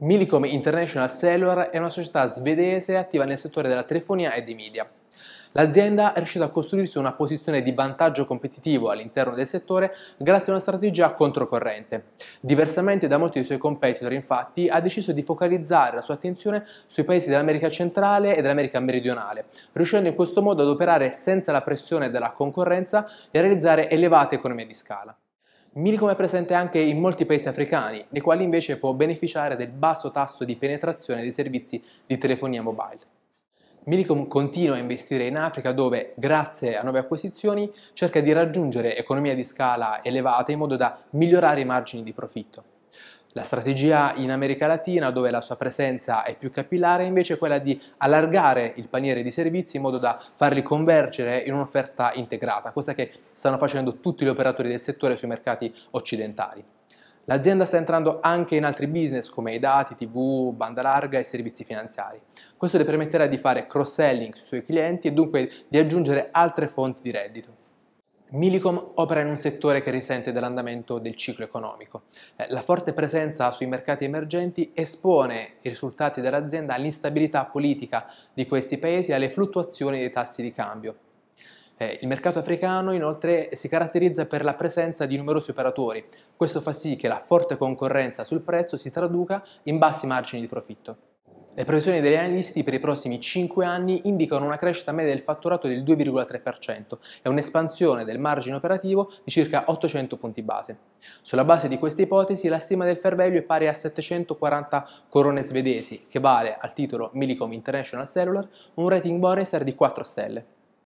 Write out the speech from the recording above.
Millicom International Cellular è una società svedese attiva nel settore della telefonia e dei media. L'azienda è riuscita a costruirsi una posizione di vantaggio competitivo all'interno del settore grazie a una strategia controcorrente. Diversamente da molti dei suoi competitor, infatti, ha deciso di focalizzare la sua attenzione sui paesi dell'America centrale e dell'America meridionale, riuscendo in questo modo ad operare senza la pressione della concorrenza e a realizzare elevate economie di scala. Milcom è presente anche in molti paesi africani, nei quali invece può beneficiare del basso tasso di penetrazione dei servizi di telefonia mobile. Milicom continua a investire in Africa dove, grazie a nuove acquisizioni, cerca di raggiungere economie di scala elevate in modo da migliorare i margini di profitto. La strategia in America Latina, dove la sua presenza è più capillare, è invece quella di allargare il paniere di servizi in modo da farli convergere in un'offerta integrata, cosa che stanno facendo tutti gli operatori del settore sui mercati occidentali. L'azienda sta entrando anche in altri business come i dati, TV, banda larga e servizi finanziari. Questo le permetterà di fare cross-selling sui suoi clienti e dunque di aggiungere altre fonti di reddito. Milicom opera in un settore che risente dell'andamento del ciclo economico. Eh, la forte presenza sui mercati emergenti espone i risultati dell'azienda all'instabilità politica di questi paesi e alle fluttuazioni dei tassi di cambio. Eh, il mercato africano inoltre si caratterizza per la presenza di numerosi operatori, questo fa sì che la forte concorrenza sul prezzo si traduca in bassi margini di profitto. Le previsioni degli analisti per i prossimi 5 anni indicano una crescita media del fatturato del 2,3% e un'espansione del margine operativo di circa 800 punti base. Sulla base di questa ipotesi la stima del fair value è pari a 740 corone svedesi, che vale al titolo Millicom International Cellular un rating Morningstar di 4 stelle.